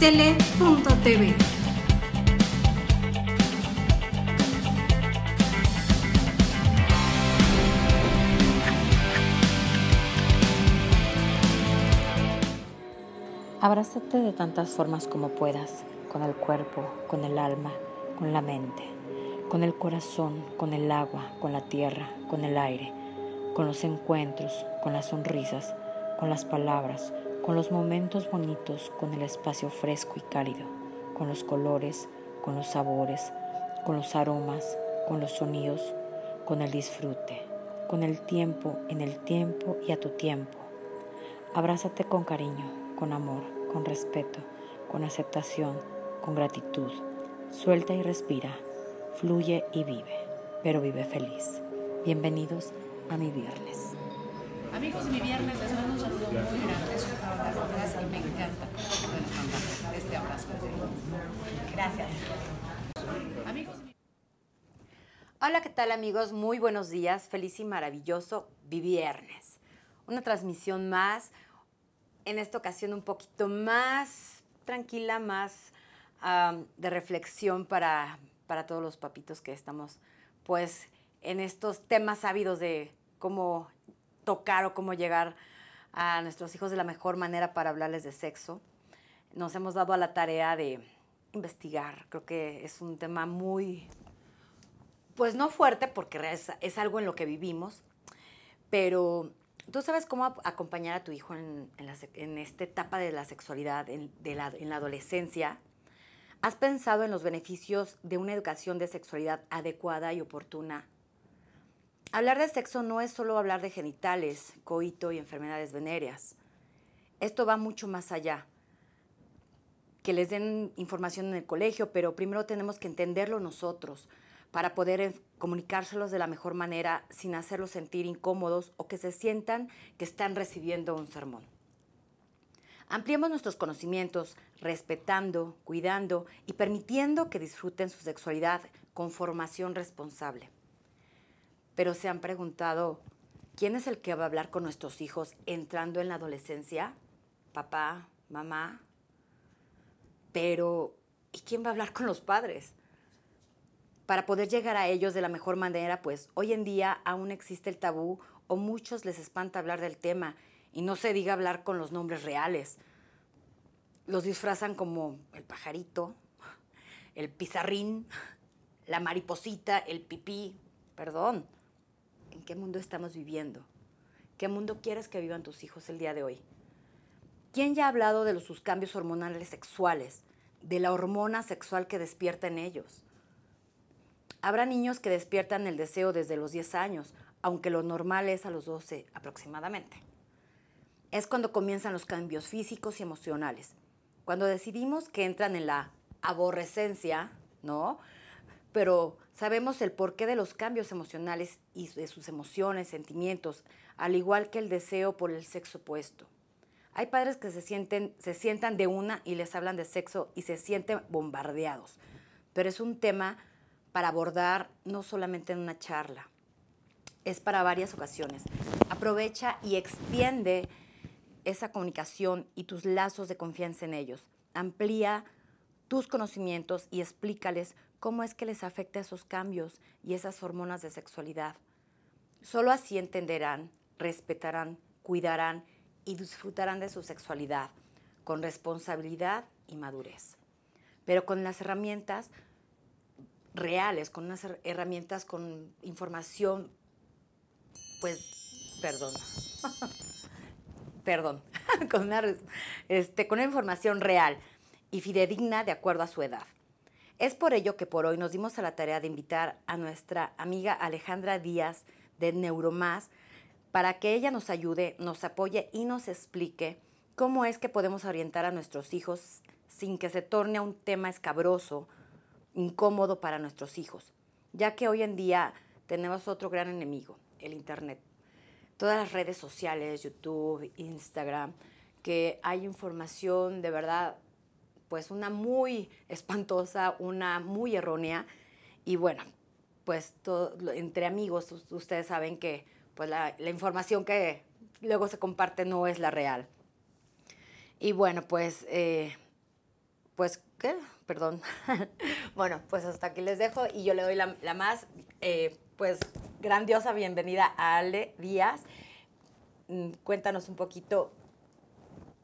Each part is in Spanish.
tele.tv. Abrázate de tantas formas como puedas, con el cuerpo, con el alma, con la mente, con el corazón, con el agua, con la tierra, con el aire, con los encuentros, con las sonrisas, con las palabras, con los momentos bonitos, con el espacio fresco y cálido, con los colores, con los sabores, con los aromas, con los sonidos, con el disfrute, con el tiempo, en el tiempo y a tu tiempo. Abrázate con cariño, con amor, con respeto, con aceptación, con gratitud. Suelta y respira, fluye y vive, pero vive feliz. Bienvenidos a mi viernes. Amigos mi viernes, les mando un saludo muy grande. gracias me encanta este abrazo. Gracias. Hola, ¿qué tal amigos? Muy buenos días, feliz y maravilloso viernes. Una transmisión más, en esta ocasión un poquito más tranquila, más de reflexión para, para todos los papitos que estamos pues en estos temas ávidos de cómo tocar o cómo llegar a nuestros hijos de la mejor manera para hablarles de sexo, nos hemos dado a la tarea de investigar. Creo que es un tema muy, pues no fuerte, porque es, algo en lo que vivimos, pero tú sabes cómo acompañar a tu hijo en, en esta etapa de la sexualidad, en, de la, en la adolescencia. ¿Has pensado en los beneficios de una educación de sexualidad adecuada y oportuna Hablar de sexo no es solo hablar de genitales, coito y enfermedades venéreas. Esto va mucho más allá. Que les den información en el colegio, pero primero tenemos que entenderlo nosotros para poder eh, comunicárselos de la mejor manera sin hacerlos sentir incómodos o que se sientan que están recibiendo un sermón. Ampliemos nuestros conocimientos respetando, cuidando y permitiendo que disfruten su sexualidad con formación responsable pero se han preguntado, ¿quién es el que va a hablar con nuestros hijos entrando en la adolescencia? Papá, mamá. Pero, ¿y quién va a hablar con los padres? Para poder llegar a ellos de la mejor manera, pues hoy en día aún existe el tabú o muchos les espanta hablar del tema y no se diga hablar con los nombres reales. Los disfrazan como el pajarito, el pizarrín, la mariposita, el pipí, perdón en qué mundo estamos viviendo, qué mundo quieres que vivan tus hijos el día de hoy. ¿Quién ya ha hablado de los, sus cambios hormonales sexuales, de la hormona sexual que despierta en ellos? Habrá niños que despiertan el deseo desde los 10 años, aunque lo normal es a los 12 aproximadamente. Es cuando comienzan los cambios físicos y emocionales, cuando decidimos que entran en la aborrecencia, ¿no? Pero Sabemos el porqué de los cambios emocionales y de sus emociones, sentimientos, al igual que el deseo por el sexo opuesto. Hay padres que se, sienten, se sientan de una y les hablan de sexo y se sienten bombardeados. Pero es un tema para abordar no solamente en una charla, es para varias ocasiones. Aprovecha y extiende esa comunicación y tus lazos de confianza en ellos. Amplía tus conocimientos y explícales cómo es que les afecta esos cambios y esas hormonas de sexualidad. Solo así entenderán, respetarán, cuidarán y disfrutarán de su sexualidad con responsabilidad y madurez. Pero con las herramientas reales, con unas herramientas con información, pues, perdón, perdón, con este, con una información real y fidedigna de acuerdo a su edad. Es por ello que por hoy nos dimos a la tarea de invitar a nuestra amiga Alejandra Díaz de Neuromás para que ella nos ayude, nos apoye y nos explique cómo es que podemos orientar a nuestros hijos sin que se torne un tema escabroso, incómodo para nuestros hijos, ya que hoy en día tenemos otro gran enemigo, el Internet. Todas las redes sociales, YouTube, Instagram, que hay información de verdad pues una muy espantosa, una muy errónea. Y bueno, pues entre amigos ustedes saben que pues la, información que luego se comparte no es la real. Y bueno, pues, eh, pues, ¿qué? Perdón. bueno, pues hasta aquí les dejo y yo le doy la, más, eh, pues, grandiosa bienvenida a Ale Díaz. Mm, cuéntanos un poquito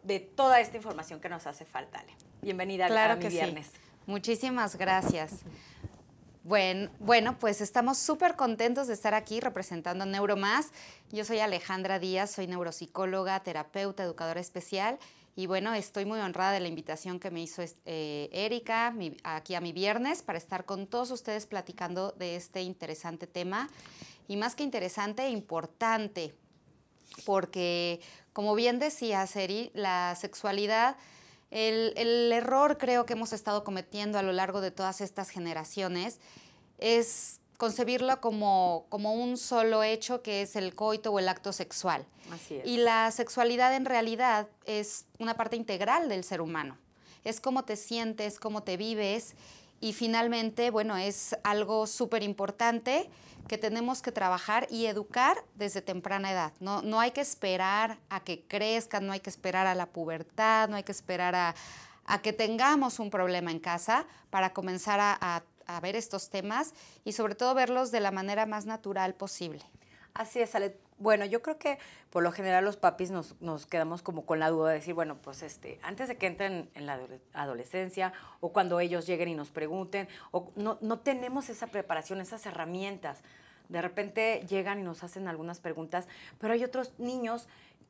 de toda esta información que nos hace falta, Ale. Bienvenida a mi viernes. Muchísimas gracias. Bueno, bueno, pues estamos súper contentos de estar aquí representando a Neuromás. Yo soy Alejandra Díaz, soy neuropsicóloga, terapeuta, educadora especial y bueno, estoy muy honrada de la invitación que me hizo eh, Erika aquí a mi viernes para estar con todos ustedes platicando de este interesante tema y más que interesante, importante, porque como bien decía Seri, la sexualidad el, error creo que hemos estado cometiendo a lo largo de todas estas generaciones es concebirlo como, como un solo hecho que es el coito o el acto sexual. Así es. Y la sexualidad en realidad es una parte integral del ser humano. Es cómo te sientes, cómo te vives y finalmente, bueno, es algo súper importante que tenemos que trabajar y educar desde temprana edad. No, no hay que esperar a que crezcan, no hay que esperar a la pubertad, no hay que esperar a, que tengamos un problema en casa para comenzar a, a ver estos temas y sobre todo verlos de la manera más natural posible. Así es, Ale. Bueno, yo creo que por lo general los papis nos, quedamos como con la duda de decir, bueno, pues este, antes de que entren en la adolescencia o cuando ellos lleguen y nos pregunten, o no, tenemos esa preparación, esas herramientas. De repente llegan y nos hacen algunas preguntas, pero hay otros niños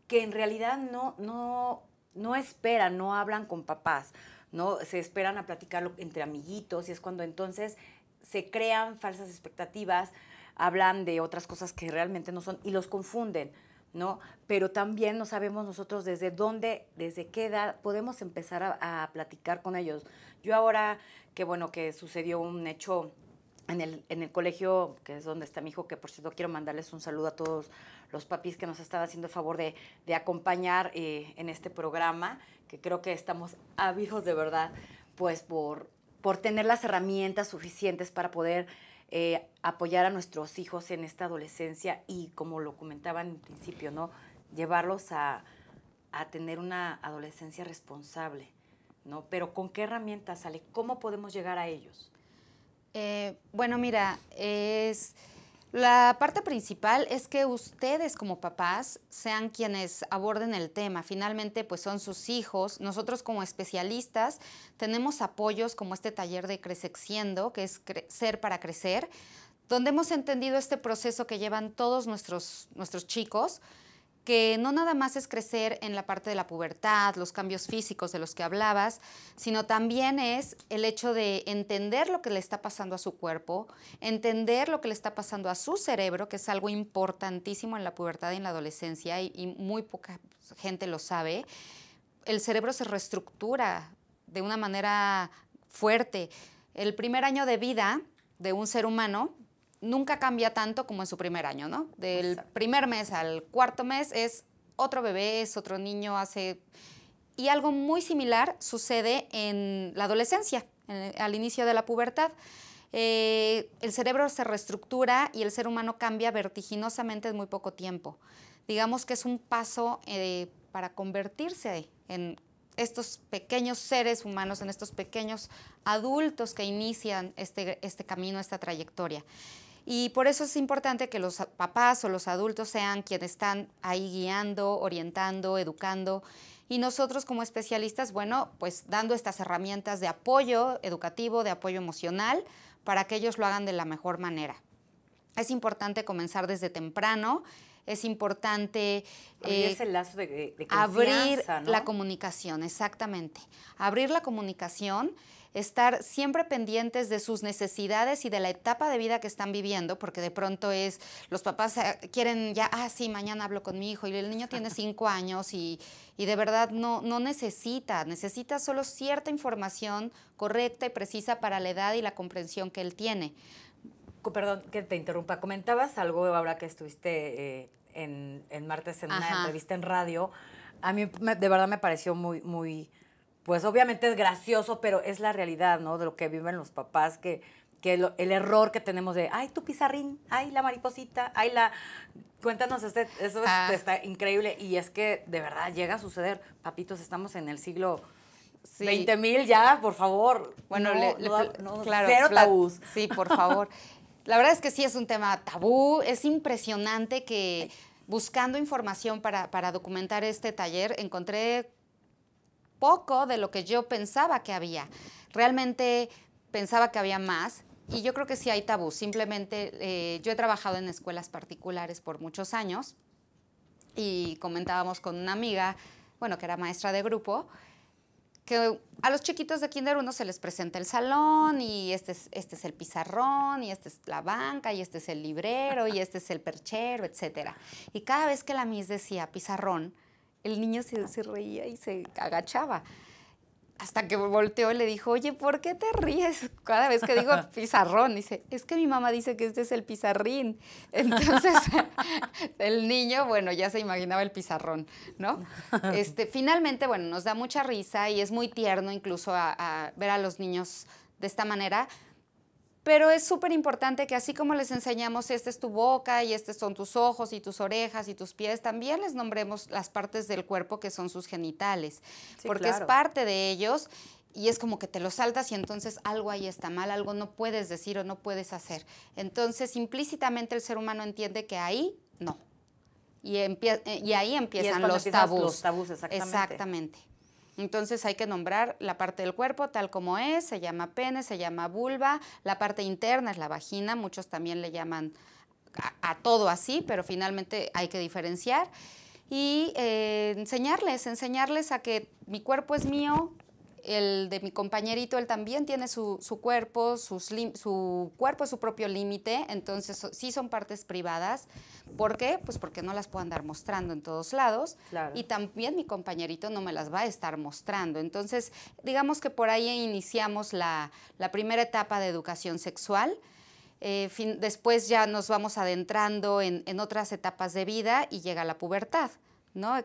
que en realidad no, no, no esperan, no hablan con papás, ¿no? Se esperan a platicarlo entre amiguitos y es cuando entonces se crean falsas expectativas, hablan de otras cosas que realmente no son y los confunden. ¿no? Pero también no sabemos nosotros desde dónde, desde qué edad podemos empezar a, platicar con ellos. Yo ahora que bueno que sucedió un hecho en el, en el colegio, que es donde está mi hijo, que por cierto quiero mandarles un saludo a todos los papis que nos están haciendo el favor de, acompañar eh, en este programa, que creo que estamos ávidos de verdad, pues por, por tener las herramientas suficientes para poder eh, apoyar a nuestros hijos en esta adolescencia y, como lo comentaba en principio, ¿no? llevarlos a, tener una adolescencia responsable. ¿no? Pero ¿con qué herramientas, sale? ¿Cómo podemos llegar a ellos? Eh, bueno, mira, es la parte principal es que ustedes como papás sean quienes aborden el tema. Finalmente, pues son sus hijos. Nosotros como especialistas tenemos apoyos como este taller de crececiendo, que es Ser para Crecer, donde hemos entendido este proceso que llevan todos nuestros chicos que no nada más es crecer en la parte de la pubertad, los cambios físicos de los que hablabas, sino también es el hecho de entender lo que le está pasando a su cuerpo, entender lo que le está pasando a su cerebro, que es algo importantísimo en la pubertad y en la adolescencia, y, muy poca gente lo sabe. El cerebro se reestructura de una manera fuerte. El primer año de vida de un ser humano, nunca cambia tanto como en su primer año, ¿no? Del primer mes al cuarto mes es otro bebé, es otro niño, hace... Y algo muy similar sucede en la adolescencia, al inicio de la pubertad. Eh, el cerebro se reestructura y el ser humano cambia vertiginosamente en muy poco tiempo. Digamos que es un paso eh, para convertirse en estos pequeños seres humanos, en estos pequeños adultos que inician este, este camino, esta trayectoria. Y por eso es importante que los papás o los adultos sean quienes están ahí guiando, orientando, educando. Y nosotros como especialistas, bueno, pues dando estas herramientas de apoyo educativo, de apoyo emocional, para que ellos lo hagan de la mejor manera. Es importante comenzar desde temprano, es importante abrir eh, la comunicación, exactamente. Abrir la comunicación estar siempre pendientes de sus necesidades y de la etapa de vida que están viviendo, porque de pronto es, los papás ah, quieren ya, ah, sí, mañana hablo con mi hijo y el niño tiene cinco años y, de verdad no, no necesita, necesita solo cierta información correcta y precisa para la edad y la comprensión que él tiene. Perdón que te interrumpa, comentabas algo ahora que estuviste eh, en, martes en una entrevista en radio. A mí de verdad me pareció muy, muy pues obviamente es gracioso, pero es la realidad, ¿no? De lo que viven los papás, que, que el error que tenemos de, ay, tu pizarrín, ay, la mariposita, ay, la... Cuéntanos, usted eso ah. está increíble. Y es que de verdad llega a suceder. Papitos, estamos en el siglo... 20.000 mil ya, por favor. Bueno, claro, Sí, por favor. La verdad es que sí es un tema tabú. Es impresionante que buscando información para, para documentar este taller encontré poco de lo que yo pensaba que había. Realmente pensaba que había más. Y yo creo que sí hay tabú. Simplemente eh, yo he trabajado en escuelas particulares por muchos años y comentábamos con una amiga, bueno, que era maestra de grupo, que a los chiquitos de kinder uno se les presenta el salón y este es, este el pizarrón y esta es la banca y este es el librero y este es el perchero, etc. Y cada vez que la mis decía pizarrón, el niño se, reía y se agachaba. Hasta que volteó y le dijo, oye, ¿por qué te ríes cada vez que digo pizarrón? Dice, es que mi mamá dice que este es el pizarrín. Entonces, el niño, bueno, ya se imaginaba el pizarrón, ¿no? Este, finalmente, bueno, nos da mucha risa y es muy tierno incluso a, ver a los niños de esta manera, pero es súper importante que así como les enseñamos, esta es tu boca y estos son tus ojos y tus orejas y tus pies, también les nombremos las partes del cuerpo que son sus genitales, porque es parte de ellos y es como que te lo saltas y entonces algo ahí está mal, algo no puedes decir o no puedes hacer. Entonces implícitamente el ser humano entiende que ahí no. Y, eh, ahí empiezan los, tabús. exactamente. Entonces hay que nombrar la parte del cuerpo tal como es, se llama pene, se llama vulva, la parte interna es la vagina, muchos también le llaman a, todo así, pero finalmente hay que diferenciar y eh, enseñarles, enseñarles a que mi cuerpo es mío, el de mi compañerito, él también tiene su, su cuerpo, sus su cuerpo es su propio límite, entonces sí son partes privadas. ¿Por qué? Pues porque no las puedo andar mostrando en todos lados. Y también mi compañerito no me las va a estar mostrando. Entonces, digamos que por ahí iniciamos la, primera etapa de educación sexual. Eh, después ya nos vamos adentrando en otras etapas de vida y llega la pubertad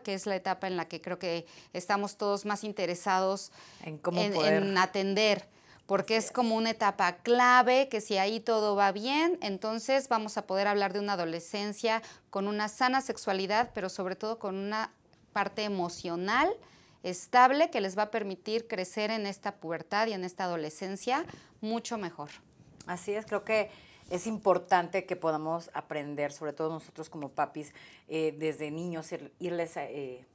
que es la etapa en la que creo que estamos todos más interesados en atender porque es como una etapa clave, que si ahí todo va bien, entonces vamos a poder hablar de una adolescencia con una sana sexualidad, pero sobre todo con una parte emocional estable que les va a permitir crecer en esta pubertad y en esta adolescencia mucho mejor. Así es, creo que es importante que podamos aprender, sobre todo nosotros como papis, eh, desde niños, irles eh,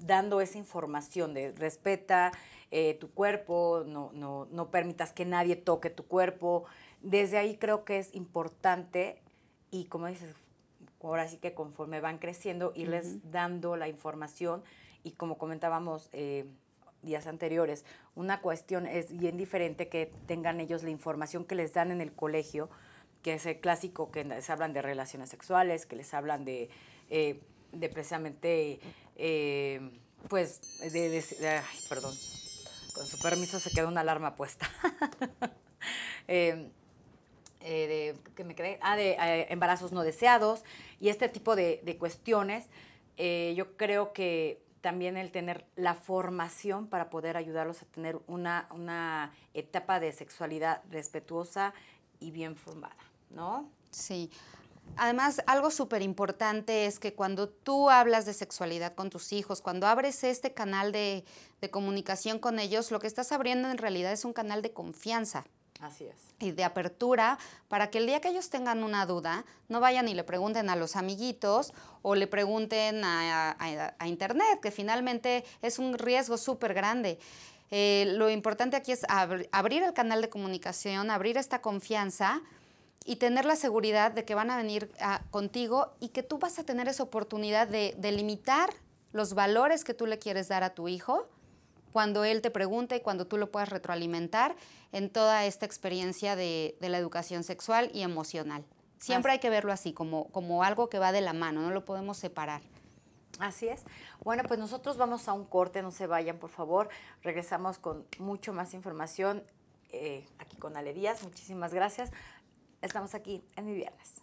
dando esa información de respeta eh, tu cuerpo, no, no, no permitas que nadie toque tu cuerpo. Desde ahí creo que es importante y como dices, ahora sí que conforme van creciendo, irles dando la información y como comentábamos días anteriores, una cuestión es bien diferente que tengan ellos la información que les dan en el colegio que es el clásico que les hablan de relaciones sexuales, que les hablan de, eh, precisamente, eh, pues, de, ay, perdón, con su permiso se quedó una alarma puesta. Em, eh, de, que me quedé, ah, de embarazos no deseados y este tipo de, cuestiones. yo creo que también el tener la formación para poder ayudarlos a tener una etapa de sexualidad respetuosa y bien formada. ¿no? Sí. Además, algo súper importante es que cuando tú hablas de sexualidad con tus hijos, cuando abres este canal de, comunicación con ellos, lo que estás abriendo en realidad es un canal de confianza. Así es. Y de apertura para que el día que ellos tengan una duda, no vayan y le pregunten a los amiguitos o le pregunten a, Internet, que finalmente es un riesgo súper grande. Eh, lo importante aquí es abrir el canal de comunicación, abrir esta confianza y tener la seguridad de que van a venir ah, contigo y que tú vas a tener esa oportunidad de, delimitar los valores que tú le quieres dar a tu hijo cuando él te pregunte y cuando tú lo puedas retroalimentar en toda esta experiencia de, la educación sexual y emocional. Siempre hay que verlo así, como, como algo que va de la mano, no lo podemos separar. Así es. Bueno, pues nosotros vamos a un corte, no se vayan, por favor. Regresamos con mucho más información eh, aquí con Díaz. Muchísimas gracias. Estamos aquí en mi viernes.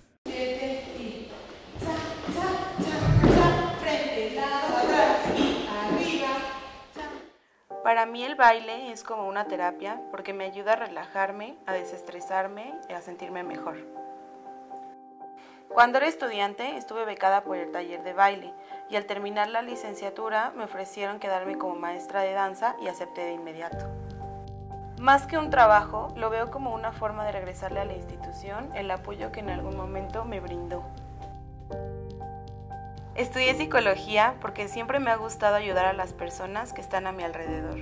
baile es como una terapia porque me ayuda a relajarme, a desestresarme y a sentirme mejor. Cuando era estudiante estuve becada por el taller de baile y al terminar la licenciatura me ofrecieron quedarme como maestra de danza y acepté de inmediato. Más que un trabajo, lo veo como una forma de regresarle a la institución el apoyo que en algún momento me brindó. Estudié psicología porque siempre me ha gustado ayudar a las personas que están a mi alrededor.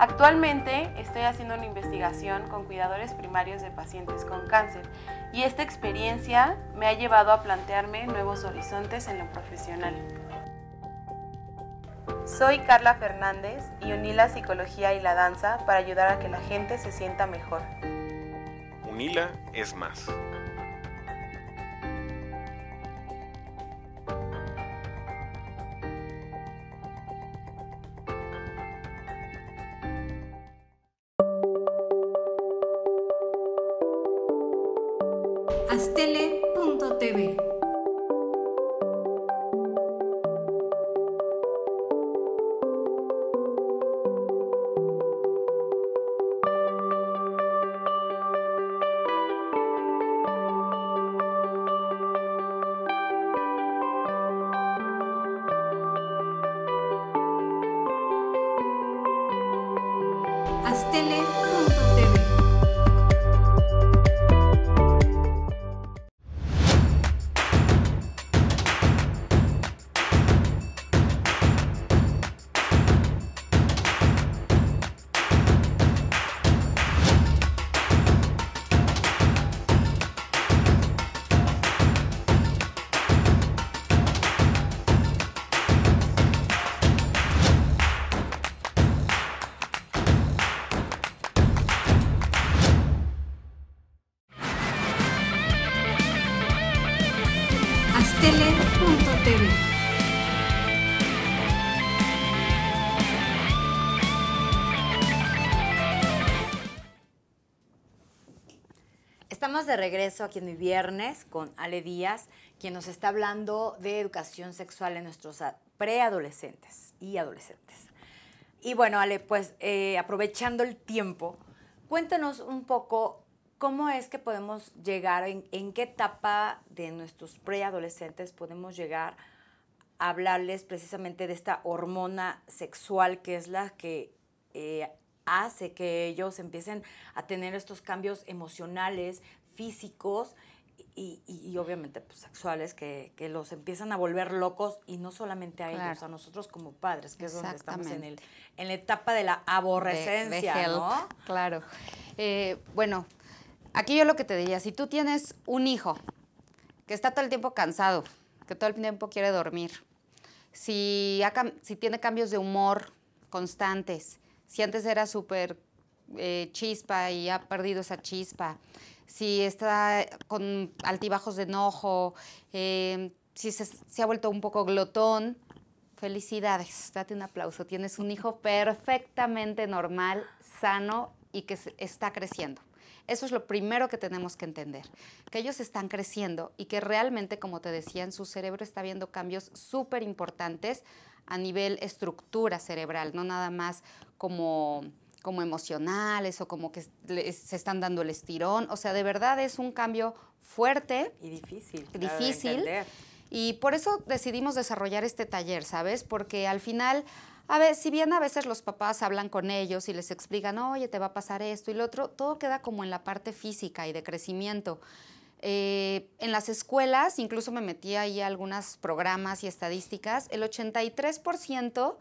Actualmente estoy haciendo una investigación con cuidadores primarios de pacientes con cáncer y esta experiencia me ha llevado a plantearme nuevos horizontes en lo profesional. Soy Carla Fernández y uní la psicología y la danza para ayudar a que la gente se sienta mejor. Unila es más. de regreso aquí en mi viernes con Ale Díaz, quien nos está hablando de educación sexual en nuestros preadolescentes y adolescentes. Y bueno, Ale, pues eh, aprovechando el tiempo, cuéntanos un poco cómo es que podemos llegar, en, qué etapa de nuestros preadolescentes podemos llegar a hablarles precisamente de esta hormona sexual que es la que... Eh, hace que ellos empiecen a tener estos cambios emocionales, físicos y, obviamente pues, sexuales que, los empiezan a volver locos y no solamente a ellos, a nosotros como padres, que es donde estamos en, el, en la etapa de la aborrecencia, ¿no? Claro. Eh, bueno, aquí yo lo que te diría, si tú tienes un hijo que está todo el tiempo cansado, que todo el tiempo quiere dormir, si, si tiene cambios de humor constantes, si antes era súper eh, chispa y ha perdido esa chispa, si está con altibajos de enojo, eh, si se, ha vuelto un poco glotón, felicidades, date un aplauso. Tienes un hijo perfectamente normal, sano y que está creciendo. Eso es lo primero que tenemos que entender, que ellos están creciendo y que realmente, como te decía, en su cerebro está viendo cambios súper importantes a nivel estructura cerebral, no nada más como como emocionales o como que se están dando el estirón. O sea, de verdad es un cambio fuerte. Y difícil. Difícil. y por eso decidimos desarrollar este taller, ¿sabes? Porque al final, a ver, si bien a veces los papás hablan con ellos y les explican, oye, te va a pasar esto y lo otro, todo queda como en la parte física y de crecimiento. Eh, en las escuelas, incluso me metí ahí algunos programas y estadísticas, el 83%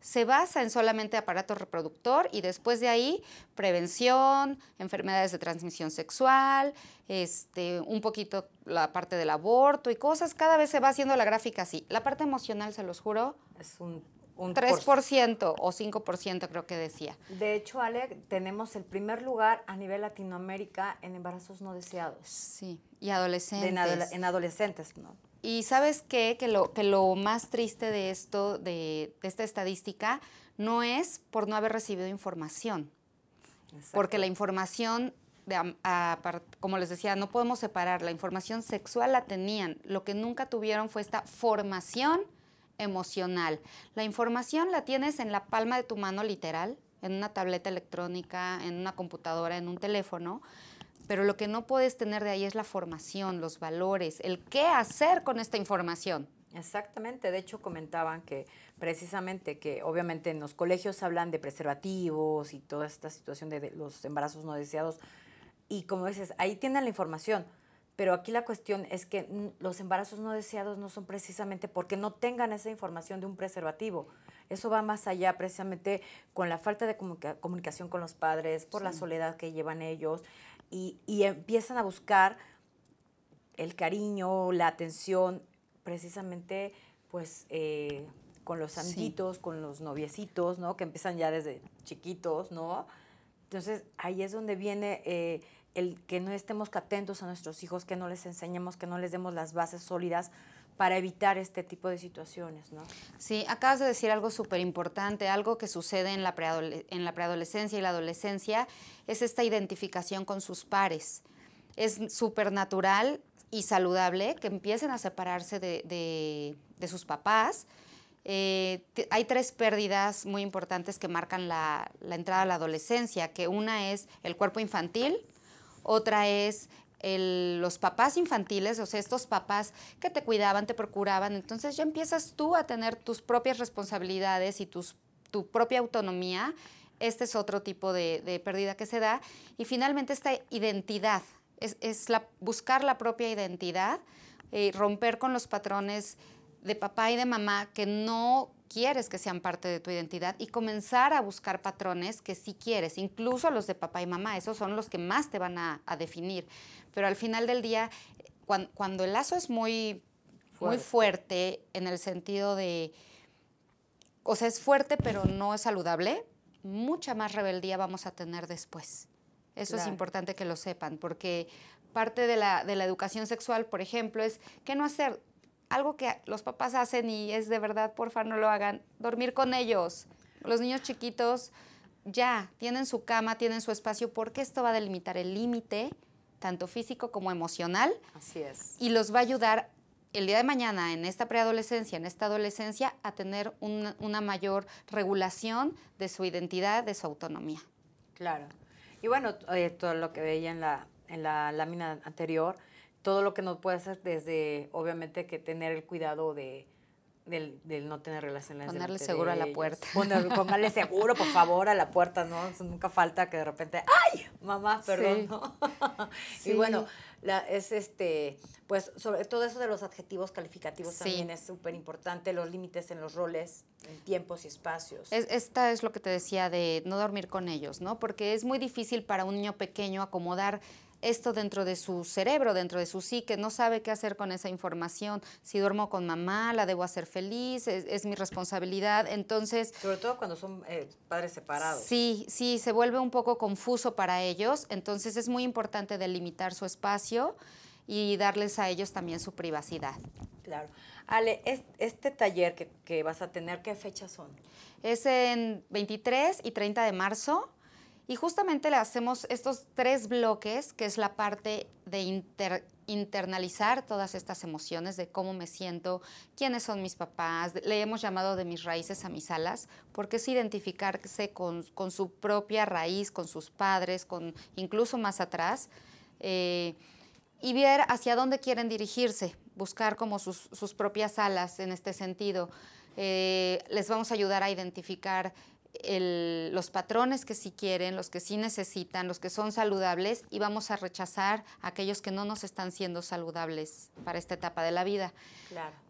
se basa en solamente aparato reproductor y después de ahí prevención, enfermedades de transmisión sexual, este, un poquito la parte del aborto y cosas. Cada vez se va haciendo la gráfica así. La parte emocional, se los juro. Es un, 3% o 5% creo que decía. De hecho, Ale, tenemos el primer lugar a nivel Latinoamérica en embarazos no deseados. Sí, y adolescentes. en adolescentes, ¿no? Y sabes qué, que lo, que lo más triste de esto, de, esta estadística, no es por no haber recibido información. Porque la información, como les decía, no podemos separar, la información sexual la tenían, lo que nunca tuvieron fue esta formación emocional. La información la tienes en la palma de tu mano literal, en una tableta electrónica, en una computadora, en un teléfono, pero lo que no puedes tener de ahí es la formación, los valores, el qué hacer con esta información. Exactamente, de hecho comentaban que precisamente que obviamente en los colegios hablan de preservativos y toda esta situación de, los embarazos no deseados y como dices, ahí tienen la información, pero aquí la cuestión es que los embarazos no deseados no son precisamente porque no tengan esa información de un preservativo. Eso va más allá precisamente con la falta de comunicación con los padres, por la soledad que llevan ellos, y, empiezan a buscar el cariño, la atención, precisamente pues eh, con los amiguitos, con los noviecitos, ¿no? Que empiezan ya desde chiquitos, ¿no? Entonces ahí es donde viene eh, el que no estemos atentos a nuestros hijos, que no les enseñemos, que no les demos las bases sólidas para evitar este tipo de situaciones, ¿no? Sí, acabas de decir algo súper importante, algo que sucede en la, preadolescencia y la adolescencia, es esta identificación con sus pares. Es súper natural y saludable que empiecen a separarse de, sus papás. Eh, hay tres pérdidas muy importantes que marcan la, la entrada a la adolescencia, que una es el cuerpo infantil, otra es los papás infantiles, o sea, estos papás que te cuidaban, te procuraban, entonces ya empiezas tú a tener tus propias responsabilidades y tu propia autonomía. Este es otro tipo de, pérdida que se da. Y finalmente esta identidad, es, buscar la propia identidad, eh, romper con los patrones de papá y de mamá que no quieres que sean parte de tu identidad y comenzar a buscar patrones que sí quieres, incluso los de papá y mamá, esos son los que más te van a definir pero al final del día, cuando, el lazo es muy fuerte. muy fuerte en el sentido de, o sea, es fuerte pero no es saludable, mucha más rebeldía vamos a tener después. Eso es importante que lo sepan, porque parte de la, educación sexual, por ejemplo, es que no hacer. Algo que los papás hacen y es de verdad, por porfa, no lo hagan, dormir con ellos. Los niños chiquitos ya tienen su cama, tienen su espacio, porque esto va a delimitar el límite tanto físico como emocional. Así es. Y los va a ayudar el día de mañana, en esta preadolescencia, en esta adolescencia, a tener una mayor regulación de su identidad, de su autonomía. Claro. Y bueno, eh, todo lo que veía en la, en la lámina anterior, todo lo que nos puede hacer desde, obviamente, que tener el cuidado de del, no tener relaciones. Ponerle seguro a la puerta. ponerle seguro, por favor, a la puerta, ¿no? nunca falta que de repente, ¡ay! Mamá, perdón, Y bueno, la, es este, pues sobre todo eso de los adjetivos calificativos también es súper importante, los límites en los roles, en tiempos y espacios. esta es lo que te decía de no dormir con ellos, ¿no? Porque es muy difícil para un niño pequeño acomodar esto dentro de su cerebro, dentro de su psique, no sabe qué hacer con esa información. Si duermo con mamá, la debo hacer feliz, es, mi responsabilidad. Entonces... Sobre todo cuando son eh, padres separados. Sí, sí, se vuelve un poco confuso para ellos. Entonces es muy importante delimitar su espacio y darles a ellos también su privacidad. Claro. Ale, este taller que, que vas a tener, ¿qué fechas son? Es en 23 y 30 de marzo y justamente le hacemos estos tres bloques, que es la parte de internalizar todas estas emociones de cómo me siento, quiénes son mis papás, le hemos llamado de mis raíces a mis alas, porque es identificarse con, su propia raíz, con sus padres, con incluso más atrás, eh, y ver hacia dónde quieren dirigirse, buscar como sus, propias alas en este sentido. Eh, les vamos a ayudar a identificar los patrones que sí quieren, los que sí necesitan, los que son saludables y vamos a rechazar aquellos que no nos están siendo saludables para esta etapa de la vida.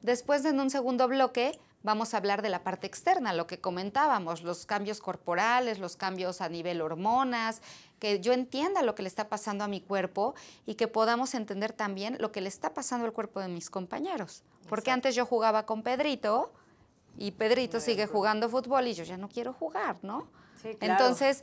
Después, en un segundo bloque, vamos a hablar de la parte externa, lo que comentábamos, los cambios corporales, los cambios a nivel hormonas, que yo entienda lo que le está pasando a mi cuerpo y que podamos entender también lo que le está pasando al cuerpo de mis compañeros. Porque antes yo jugaba con Pedrito y Pedrito sigue jugando fútbol y yo ya no quiero jugar, ¿no? Sí, claro. Entonces,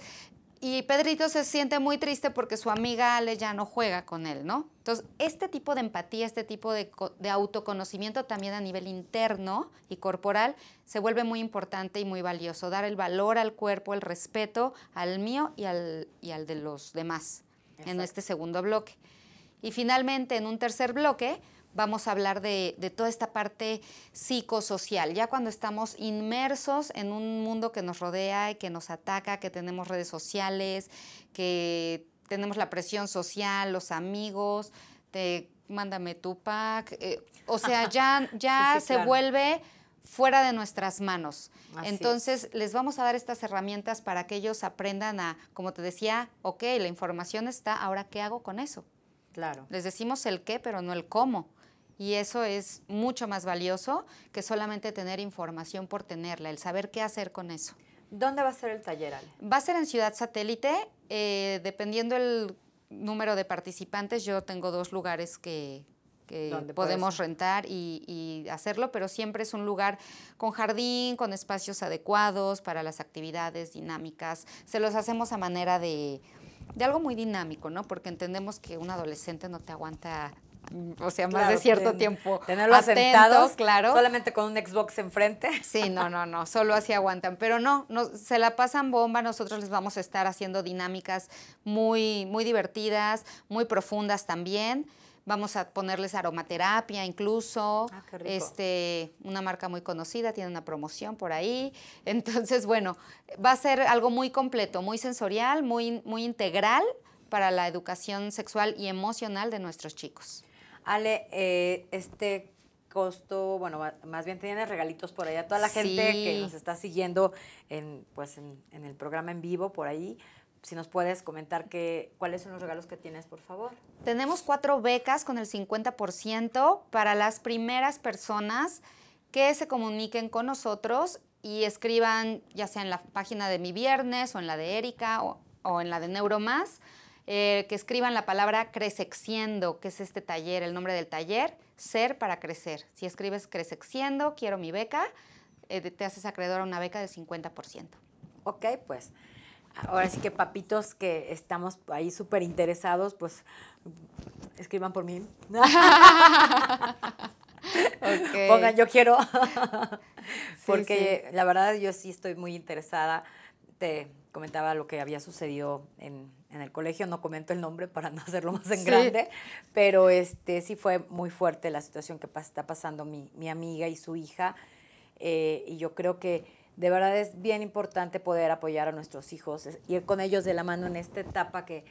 y Pedrito se siente muy triste porque su amiga Ale ya no juega con él, ¿no? Entonces, este tipo de empatía, este tipo de, autoconocimiento también a nivel interno y corporal se vuelve muy importante y muy valioso. Dar el valor al cuerpo, el respeto al mío y al, y al de los demás en este segundo bloque. Y finalmente, en un tercer bloque, vamos a hablar de, toda esta parte psicosocial, ya cuando estamos inmersos en un mundo que nos rodea y que nos ataca, que tenemos redes sociales, que tenemos la presión social, los amigos, te mándame tu pack, eh, o sea, ya, se vuelve fuera de nuestras manos. Entonces, les vamos a dar estas herramientas para que ellos aprendan a, como te decía, ok, la información está, ahora qué hago con eso. Claro. Les decimos el qué, pero no el cómo. Y eso es mucho más valioso que solamente tener información por tenerla, el saber qué hacer con eso. ¿Dónde va a ser el taller, Ale? Va a ser en Ciudad Satélite, eh, dependiendo el número de participantes, yo tengo dos lugares que, podemos rentar y, y, hacerlo, pero siempre es un lugar con jardín, con espacios adecuados para las actividades dinámicas. Se los hacemos a manera de, de algo muy dinámico, ¿no? Porque entendemos que un adolescente no te aguanta Mm, o sea, más de cierto tiempo. Tenerlos claro. Solamente con un Xbox enfrente. Sí, no, no, no, solo así aguantan. Pero no, no, se la pasan bomba, nosotros les vamos a estar haciendo dinámicas muy, muy divertidas, muy profundas también. Vamos a ponerles aromaterapia incluso. Ah, qué rico. Este, una marca muy conocida, tiene una promoción por ahí. Entonces, bueno, va a ser algo muy completo, muy sensorial, muy, muy integral para la educación sexual y emocional de nuestros chicos. Ale, eh, este costo, bueno, más bien tienes regalitos por ahí. A Toda la gente que nos está siguiendo en, pues, en, el programa en vivo por ahí, si nos puedes comentar cuáles son los regalos que tienes, por favor. Tenemos cuatro becas con el 50% para las primeras personas que se comuniquen con nosotros y escriban, ya sea en la página de Mi Viernes o en la de Erika o, o en la de Neuromás eh, que escriban la palabra crececiendo que es este taller, el nombre del taller, Ser para Crecer. Si escribes crececiendo quiero mi beca, eh, te haces acreedor a una beca de 50%. Ok, pues ahora sí que papitos que estamos ahí súper interesados, pues escriban por mí. Pongan, yo quiero. Porque la verdad yo sí estoy muy interesada. Te comentaba lo que había sucedido en en el colegio, no comento el nombre para no hacerlo más en grande, pero este, sí fue muy fuerte la situación que está pasando mi, amiga y su hija. Eh, y yo creo que de verdad es bien importante poder apoyar a nuestros hijos, ir con ellos de la mano en esta etapa que,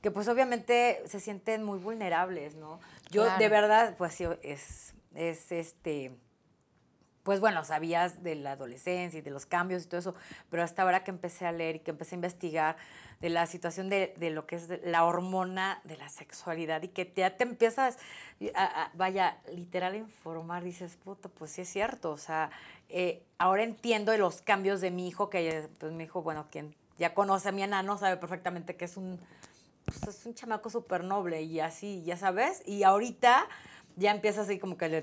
que pues obviamente se sienten muy vulnerables, ¿no? Yo de verdad, pues es, es este pues bueno, sabías de la adolescencia y de los cambios y todo eso, pero hasta ahora que empecé a leer y que empecé a investigar de la situación de, de lo que es la hormona de la sexualidad y que ya te empiezas, a, vaya, literal a informar, dices, puta, pues sí es cierto, o sea, eh, ahora entiendo de los cambios de mi hijo, que pues mi hijo, bueno, quien ya conoce a mi enano sabe perfectamente que es un, pues, es un chamaco súper noble y así, ya sabes, y ahorita ya empiezas así como que le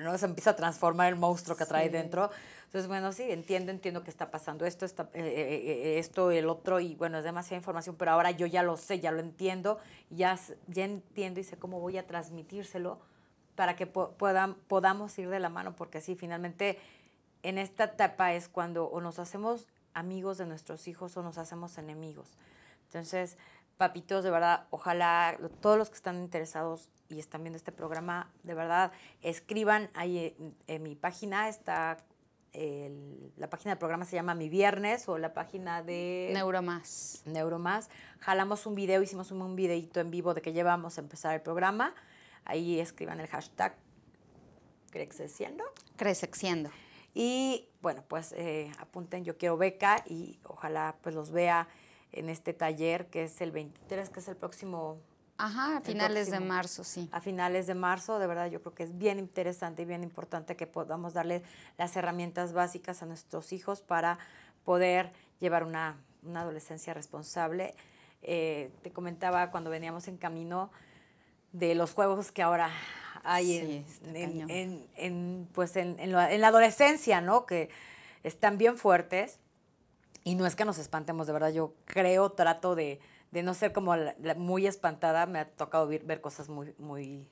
no se empieza a transformar el monstruo que trae dentro. Entonces, bueno, sí, entiendo, entiendo que está pasando esto, está, eh, eh, eh, esto, el otro, y bueno, es demasiada información, pero ahora yo ya lo sé, ya lo entiendo, ya, ya entiendo y sé cómo voy a transmitírselo para que puedan podamos ir de la mano, porque sí, finalmente en esta etapa es cuando o nos hacemos amigos de nuestros hijos o nos hacemos enemigos. Entonces, papitos, de verdad, ojalá todos los que están interesados y están viendo este programa, de verdad, escriban ahí en, mi página, está la página del programa se llama Mi Viernes o la página de... Neuromás. Neuromás. Jalamos un video, hicimos un, videito en vivo de que llevamos a empezar el programa. Ahí escriban el hashtag crececiendo Crecexiendo. Y bueno, pues eh, apunten, yo quiero beca y ojalá pues los vea en este taller que es el 23, que es el próximo Ajá, a finales de marzo, sí. A finales de marzo, de verdad yo creo que es bien interesante y bien importante que podamos darle las herramientas básicas a nuestros hijos para poder llevar una, adolescencia responsable. Eh, te comentaba cuando veníamos en camino de los juegos que ahora hay en, pues en, la, en la adolescencia, ¿no? Que están bien fuertes y no es que nos espantemos, de verdad, yo creo, trato de, no ser como muy espantada, me ha tocado ver, cosas muy, muy,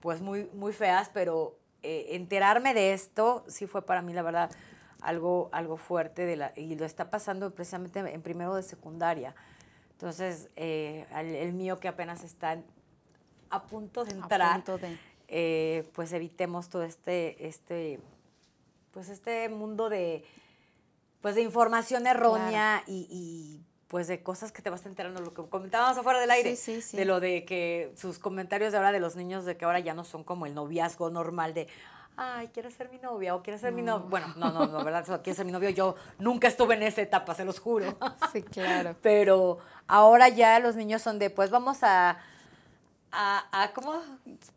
pues muy, muy feas, pero eh, enterarme de esto sí fue para mí, la verdad, algo, algo fuerte de la, y lo está pasando precisamente en primero de secundaria. Entonces, eh, el, mío que apenas está a punto de entrar, eh, pues evitemos todo este, este, pues este mundo de pues de información errónea y, y, pues de cosas que te vas enterando, lo que comentábamos afuera del aire, de lo de que sus comentarios de ahora de los niños, de que ahora ya no son como el noviazgo normal de, ay, quiero ser mi novia o quiero ser mi novia? Bueno, no, no, no, ¿verdad? Quiero ser mi novio. Yo nunca estuve en esa etapa, se los juro. Sí, claro. Pero ahora ya los niños son de, pues vamos a a, ¿cómo?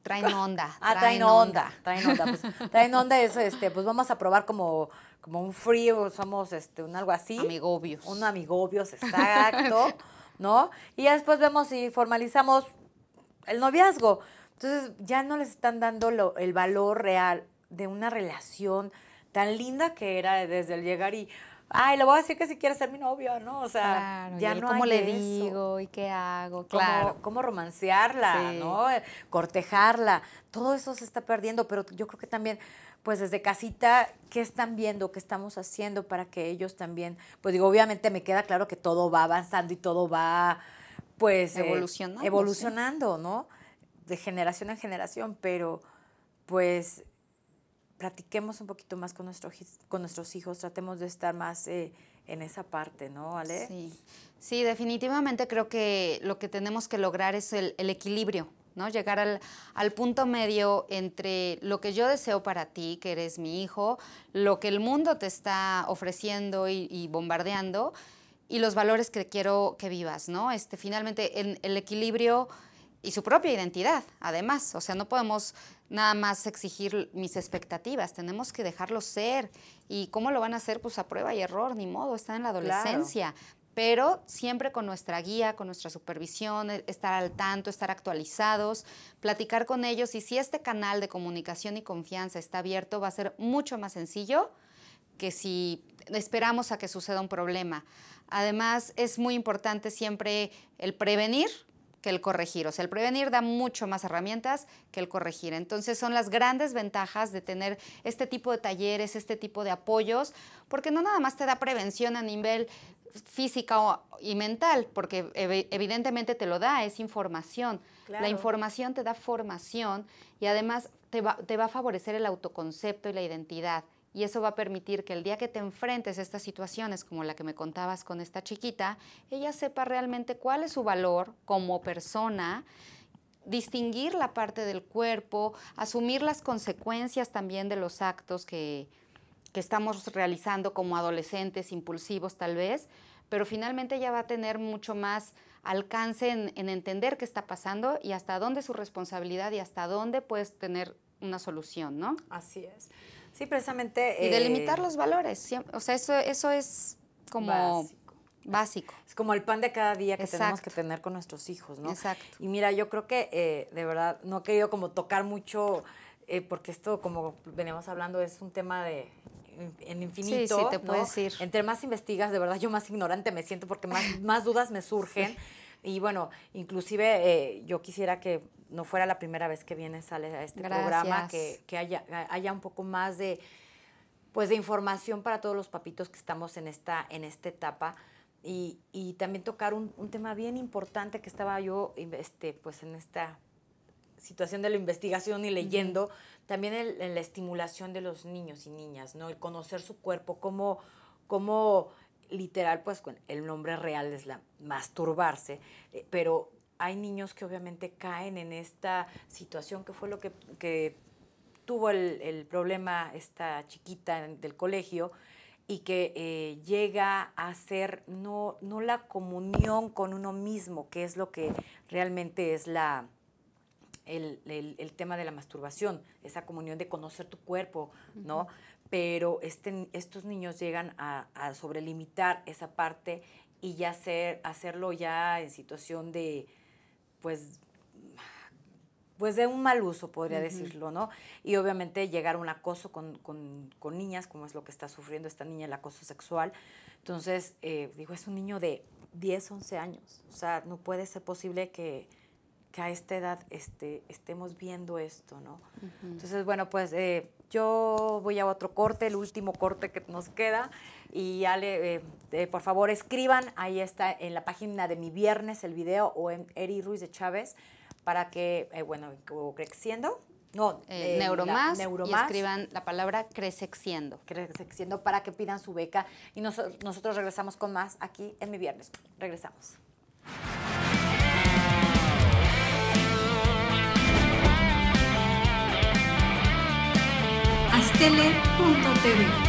Traen onda. Ah, traen, onda, Trae Traen onda. Pues, onda es, este, pues vamos a probar como, como un frío, somos este, un algo así. Amigobios. Un amigobios, exacto, ¿no? Y después vemos si formalizamos el noviazgo. Entonces ya no les están dando el valor real de una relación tan linda que era desde el llegar y ay, le voy a decir que si quiere ser mi novio, ¿no? O sea, ya no cómo le digo y qué hago, claro. Cómo, romancearla, ¿no? Cortejarla. Todo eso se está perdiendo, pero yo creo que también pues desde casita, ¿qué están viendo? ¿Qué estamos haciendo para que ellos también, pues digo, obviamente me queda claro que todo va avanzando y todo va, pues... Eh, evolucionando. evolucionando, ¿no? De generación en generación, pero pues platiquemos un poquito más con, nuestro, con nuestros hijos, tratemos de estar más eh, en esa parte, ¿no, Ale? Sí. sí, definitivamente creo que lo que tenemos que lograr es el, equilibrio, ¿no? Llegar al, punto medio entre lo que yo deseo para ti, que eres mi hijo, lo que el mundo te está ofreciendo y, bombardeando, y los valores que quiero que vivas, ¿no? Este, finalmente, el equilibrio y su propia identidad, además. O sea, no podemos nada más exigir mis expectativas, tenemos que dejarlo ser. ¿Y cómo lo van a hacer? Pues a prueba y error, ni modo, está en la adolescencia. Pero siempre con nuestra guía, con nuestra supervisión, e, estar al tanto, estar actualizados, platicar con ellos. Y si este canal de comunicación y confianza está abierto, va a ser mucho más sencillo que si esperamos a que suceda un problema. Además, es muy importante siempre el prevenir que el corregir. O sea, el prevenir da mucho más herramientas que el corregir. Entonces son las grandes ventajas de tener este tipo de talleres, este tipo de apoyos, porque no nada más te da prevención a nivel físico y mental, porque evidentemente te lo da, es información. La información te da formación y además te va a favorecer el autoconcepto y la identidad. Y eso va a permitir que el día que te enfrentes a estas situaciones como la que me contabas con esta chiquita, ella sepa realmente cuál es su valor como persona, distinguir la parte del cuerpo, asumir las consecuencias también de los actos que, estamos realizando como adolescentes, impulsivos tal vez, pero finalmente ella va a tener mucho más alcance en, en entender qué está pasando y hasta dónde es su responsabilidad y hasta dónde puedes tener una solución, ¿no? Así es. Sí, precisamente. Y delimitar eh, los valores. O sea, eso, eso es como básico. básico. Es como el pan de cada día que tenemos que tener con nuestros hijos, ¿no? Exacto. Y mira, yo creo que eh, de verdad no he querido como tocar mucho, eh, porque esto, como veníamos hablando, es un tema de en infinito. Sí, sí, te puedo decir. Entre más investigas, de verdad, yo más ignorante me siento porque más, más dudas me surgen. Y bueno, inclusive yo quisiera que no fuera la primera vez que vienes a, a este programa, que, haya, haya, un poco más de, pues, de información para todos los papitos que estamos en esta, en esta etapa. Y, también tocar un, tema bien importante que estaba yo este, pues en esta situación de la investigación y leyendo, también en la estimulación de los niños y niñas, ¿no? El conocer su cuerpo, como literal, pues el nombre real es la masturbarse, eh, pero hay niños que obviamente caen en esta situación, que fue lo que, tuvo el, problema esta chiquita del colegio y que eh, llega a ser no, no la comunión con uno mismo, que es lo que realmente es la, el, tema de la masturbación, esa comunión de conocer tu cuerpo, ¿no? Pero este, estos niños llegan a, a, sobrelimitar esa parte y ya hacer, hacerlo ya en situación de, pues pues de un mal uso, podría decirlo, ¿no? Y obviamente llegar a un acoso con, niñas, como es lo que está sufriendo esta niña, el acoso sexual. Entonces, eh, digo, es un niño de 10, 11 años. O sea, no puede ser posible que, a esta edad este, estemos viendo esto, ¿no? Entonces, bueno, pues eh, yo voy a otro corte, el último corte que nos queda, y ya le, eh, eh, por favor, escriban, ahí está en la página de mi viernes el video, o en Eri Ruiz de Chávez, para que, bueno, creciendo, no, eh, Neuromás, y escriban la palabra crecexiendo Crececiendo para que pidan su beca. Y nosotros regresamos con más aquí en mi viernes. Regresamos. tele.tv.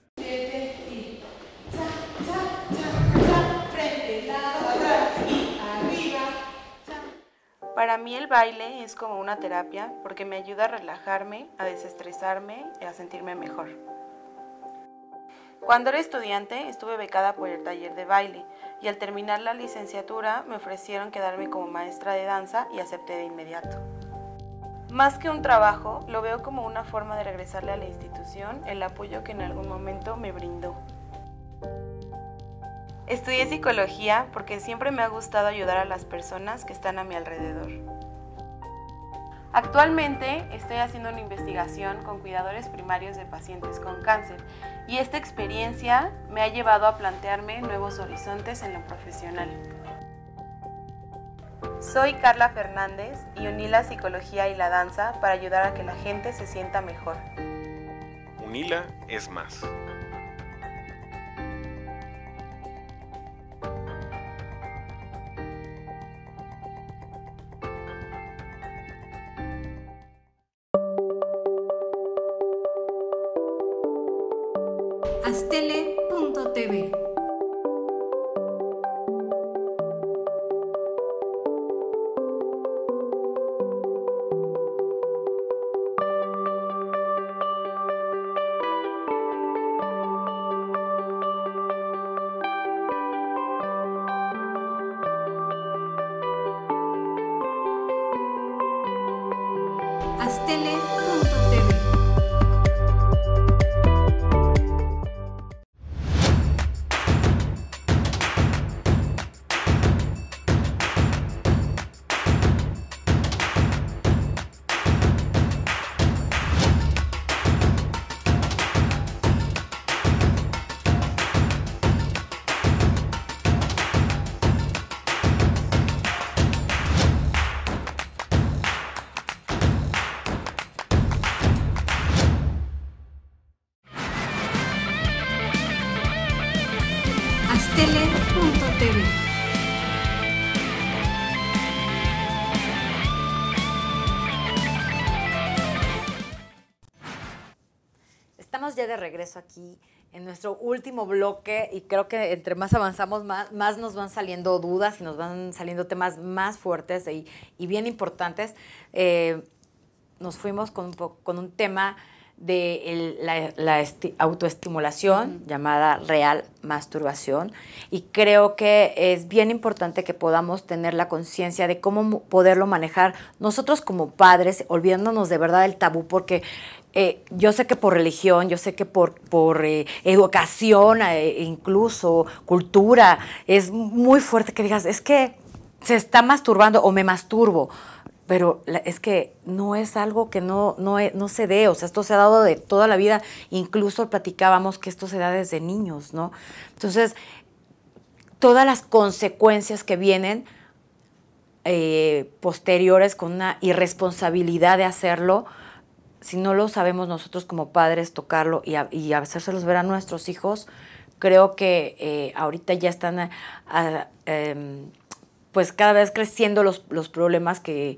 el baile es como una terapia porque me ayuda a relajarme, a desestresarme y a sentirme mejor. Cuando era estudiante estuve becada por el taller de baile y al terminar la licenciatura me ofrecieron quedarme como maestra de danza y acepté de inmediato. Más que un trabajo, lo veo como una forma de regresarle a la institución el apoyo que en algún momento me brindó. Estudié psicología porque siempre me ha gustado ayudar a las personas que están a mi alrededor. Actualmente estoy haciendo una investigación con cuidadores primarios de pacientes con cáncer y esta experiencia me ha llevado a plantearme nuevos horizontes en lo profesional. Soy Carla Fernández y uní la psicología y la danza para ayudar a que la gente se sienta mejor. Unila es más. de regreso aquí en nuestro último bloque y creo que entre más avanzamos, más, más nos van saliendo dudas y nos van saliendo temas más fuertes y, y bien importantes. Eh, nos fuimos con, con, un tema de la, autoestimulación llamada real masturbación y creo que es bien importante que podamos tener la conciencia de cómo poderlo manejar nosotros como padres, olvidándonos de verdad del tabú, porque eh, yo sé que por religión, yo sé que por, eh, educación, eh, incluso cultura, es muy fuerte que digas, es que se está masturbando o me masturbo, pero es que no es algo que no, e, no, se dé, o sea, esto se ha dado de toda la vida, incluso platicábamos que esto se da desde niños, ¿no? Entonces, todas las consecuencias que vienen posteriores con una irresponsabilidad de hacerlo, si no lo sabemos nosotros como padres tocarlo y, a, y ver a nuestros hijos, creo que eh, ahorita ya están em, pues cada vez creciendo los, problemas que,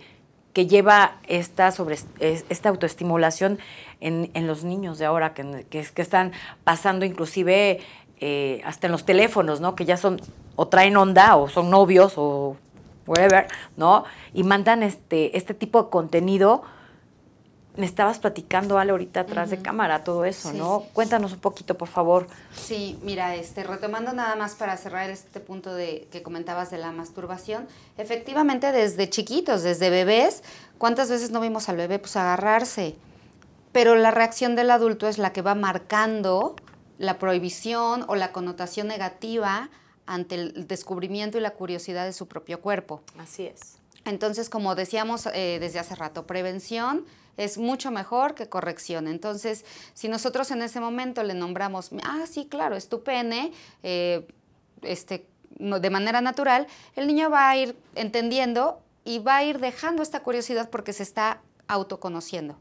que lleva esta, sobre, esta autoestimulación en, los niños de ahora, que, que, están pasando inclusive eh, hasta en los teléfonos, ¿no? Que ya son, o traen onda, o son novios, o whatever, ¿no? Y mandan este, este tipo de contenido me estabas platicando Ale, ahorita atrás de cámara, todo eso, ¿no? Cuéntanos un poquito, por favor. Sí, mira, este, retomando nada más para cerrar este punto de, que comentabas de la masturbación, efectivamente desde chiquitos, desde bebés, ¿cuántas veces no vimos al bebé pues agarrarse? Pero la reacción del adulto es la que va marcando la prohibición o la connotación negativa ante el descubrimiento y la curiosidad de su propio cuerpo. Así es. Entonces, como decíamos eh, desde hace rato, prevención, es mucho mejor que corrección. Entonces, si nosotros en ese momento le nombramos, ah, sí, claro, es pene, eh, este, de manera natural, el niño va a ir entendiendo y va a ir dejando esta curiosidad porque se está autoconociendo.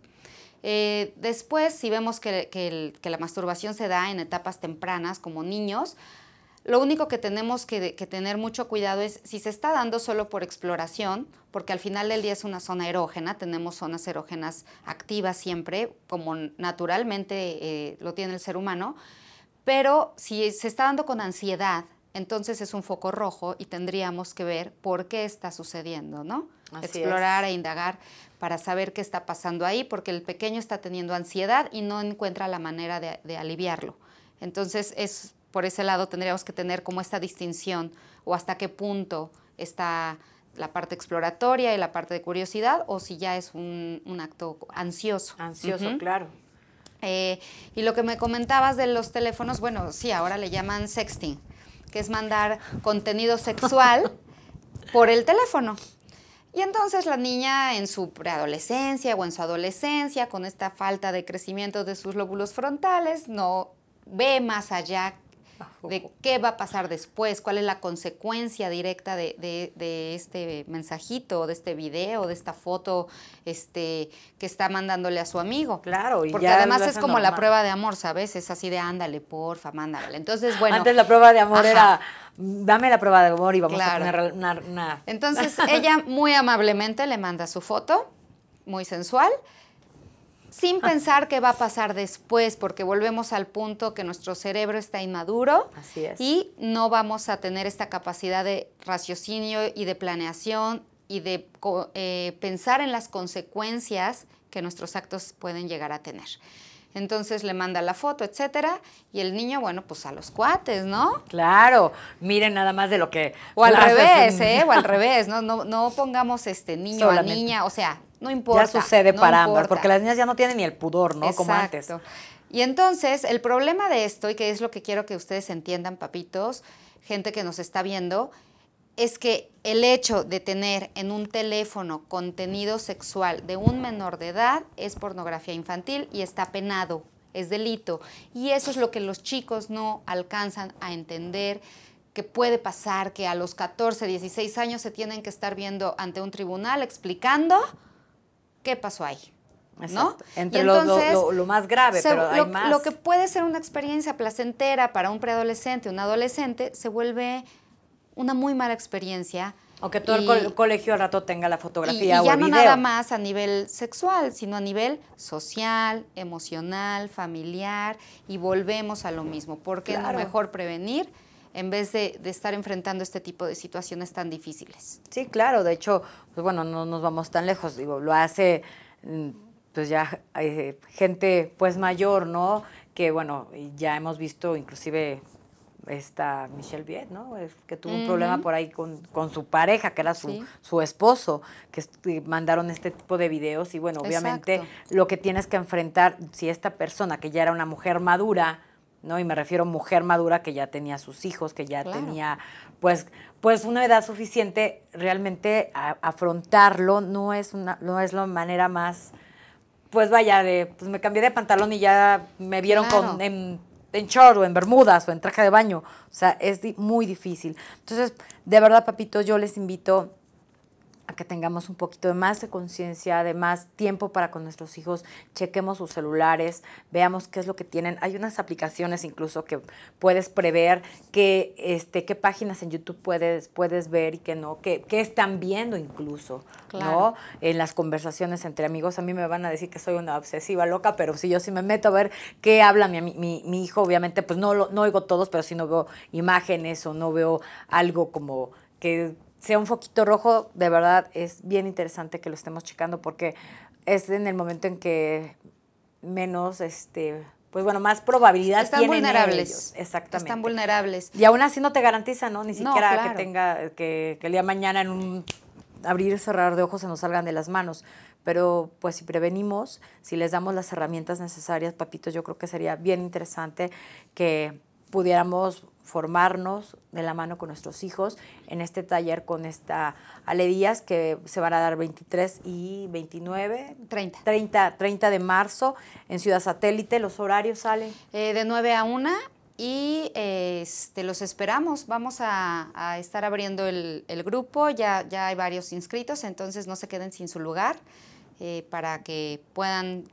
Eh, después, si vemos que, que la masturbación se da en etapas tempranas como niños, lo único que tenemos que, tener mucho cuidado es si se está dando solo por exploración, porque al final del día es una zona erógena, tenemos zonas erógenas activas siempre, como naturalmente eh, lo tiene el ser humano, pero si se está dando con ansiedad, entonces es un foco rojo y tendríamos que ver por qué está sucediendo, ¿no? Explorar e indagar para saber qué está pasando ahí, porque el pequeño está teniendo ansiedad y no encuentra la manera de, de aliviarlo. Entonces es por ese lado tendríamos que tener como esta distinción o hasta qué punto está la parte exploratoria y la parte de curiosidad o si ya es un, acto ansioso. Ansioso, claro. Eh, y lo que me comentabas de los teléfonos, bueno, sí, ahora le llaman sexting, que es mandar contenido sexual por el teléfono. Y entonces la niña en su preadolescencia o en su adolescencia, con esta falta de crecimiento de sus lóbulos frontales, no ve más allá de qué va a pasar después, cuál es la consecuencia directa de, este mensajito, de este video, de esta foto este, que está mandándole a su amigo. Claro, y Porque además es como la prueba de amor, ¿sabes? Es así de ándale, porfa, mándale. Entonces, bueno. Antes la prueba de amor era dame la prueba de amor y vamos a una. Entonces, ella muy amablemente le manda su foto, muy sensual sin ah. pensar qué va a pasar después, porque volvemos al punto que nuestro cerebro está inmaduro Así es. y no vamos a tener esta capacidad de raciocinio y de planeación y de eh, pensar en las consecuencias que nuestros actos pueden llegar a tener. Entonces le manda la foto, etcétera, y el niño, bueno, pues a los cuates, ¿no? Claro, miren nada más de lo que. O al revés, ¿eh? O al revés, ¿no? No, pongamos este niño a niña, o sea, no importa. Ya sucede para porque las niñas ya no tienen ni el pudor, ¿no? Como antes. Y entonces, el problema de esto, y que es lo que quiero que ustedes entiendan, papitos, gente que nos está viendo, es que el hecho de tener en un teléfono contenido sexual de un menor de edad es pornografía infantil y está penado, es delito. Y eso es lo que los chicos no alcanzan a entender que puede pasar que a los 14, 16 años se tienen que estar viendo ante un tribunal explicando ¿qué pasó ahí? ¿No? Entre entonces, lo, más grave, pero hay lo, más. Lo que puede ser una experiencia placentera para un preadolescente, un adolescente, se vuelve una muy mala experiencia. Aunque todo el colegio al rato tenga la fotografía ya no nada más a nivel sexual, sino a nivel social, emocional, familiar, y volvemos a lo mismo. porque qué no mejor prevenir? en vez de, estar enfrentando este tipo de situaciones tan difíciles. Sí, claro, de hecho, pues bueno, no nos vamos tan lejos, digo, lo hace mm, pues ya eh, gente pues mayor, ¿no? Que bueno, ya hemos visto inclusive esta Michelle Viet, ¿no? Que tuvo un problema por ahí con, su pareja, que era su, esposo, que mandaron este tipo de videos y bueno, obviamente lo que tienes que enfrentar, si esta persona, que ya era una mujer madura, ¿no? Y me refiero a mujer madura que ya tenía sus hijos, que ya tenía, pues, pues una edad suficiente, realmente a, afrontarlo no es, una, no es la manera más, pues vaya, de, pues me cambié de pantalón y ya me vieron con, en, en short o en bermudas o en traje de baño. O sea, es muy difícil. Entonces, de verdad, papito, yo les invito a que tengamos un poquito de más de conciencia, de más tiempo para con nuestros hijos, chequemos sus celulares, veamos qué es lo que tienen. Hay unas aplicaciones incluso que puedes prever qué, este, qué páginas en YouTube puedes, puedes ver y qué no, qué, qué están viendo incluso, ¿no? En las conversaciones entre amigos, a mí me van a decir que soy una obsesiva loca, pero si yo sí me meto a ver qué habla mi, mi, hijo, obviamente, pues no, no oigo todos, pero si no veo imágenes o no veo algo como que sea un foquito rojo, de verdad es bien interesante que lo estemos checando porque es en el momento en que menos, este, pues bueno, más probabilidad Están tienen vulnerables. Ellos. Exactamente. Están vulnerables. Y aún así no te garantiza, ¿no? Ni siquiera que tenga, que, el día mañana en un abrir y cerrar de ojos se nos salgan de las manos. Pero pues si prevenimos, si les damos las herramientas necesarias, papitos, yo creo que sería bien interesante que pudiéramos formarnos de la mano con nuestros hijos en este taller con esta Ale Díaz que se van a dar 23 y 29. 30. 30, 30 de marzo en Ciudad Satélite. ¿Los horarios salen? Eh, de 9 a 1 y este, los esperamos. Vamos a, estar abriendo el, grupo, ya, ya hay varios inscritos, entonces no se queden sin su lugar eh, para que puedan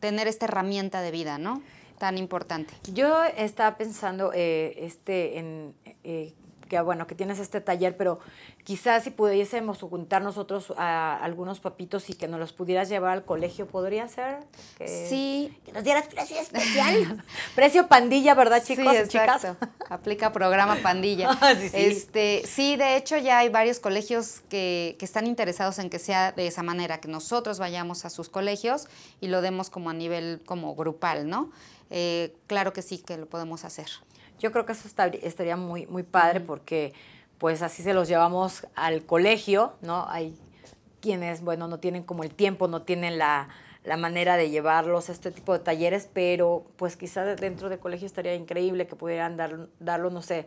tener esta herramienta de vida, ¿no? tan importante? Yo estaba pensando eh, este, en eh, que bueno, que tienes este taller, pero quizás si pudiésemos juntar nosotros a algunos papitos y que nos los pudieras llevar al colegio, ¿podría ser? Que, sí. Que nos dieras precio especial. precio pandilla, ¿verdad, chicos? Sí, exacto. Aplica programa pandilla. Ah, este, sí, de hecho ya hay varios colegios que, que están interesados en que sea de esa manera, que nosotros vayamos a sus colegios y lo demos como a nivel como grupal, ¿no? Eh, claro que sí, que lo podemos hacer. Yo creo que eso estaría muy, muy padre porque pues así se los llevamos al colegio, ¿no? Hay quienes, bueno, no tienen como el tiempo, no tienen la, la manera de llevarlos a este tipo de talleres, pero pues quizás dentro de colegio estaría increíble que pudieran dar, darlo, no sé,